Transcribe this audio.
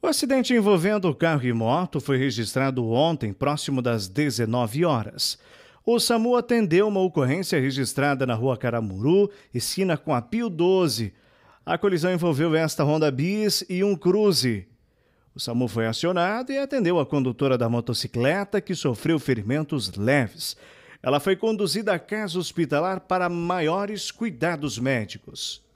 O acidente envolvendo carro e moto foi registrado ontem, próximo das 19 horas. O SAMU atendeu uma ocorrência registrada na rua Caramuru, esquina com a Pio 12. A colisão envolveu esta Honda Bis e um Cruze. O SAMU foi acionado e atendeu a condutora da motocicleta, que sofreu ferimentos leves. Ela foi conduzida à casa hospitalar para maiores cuidados médicos.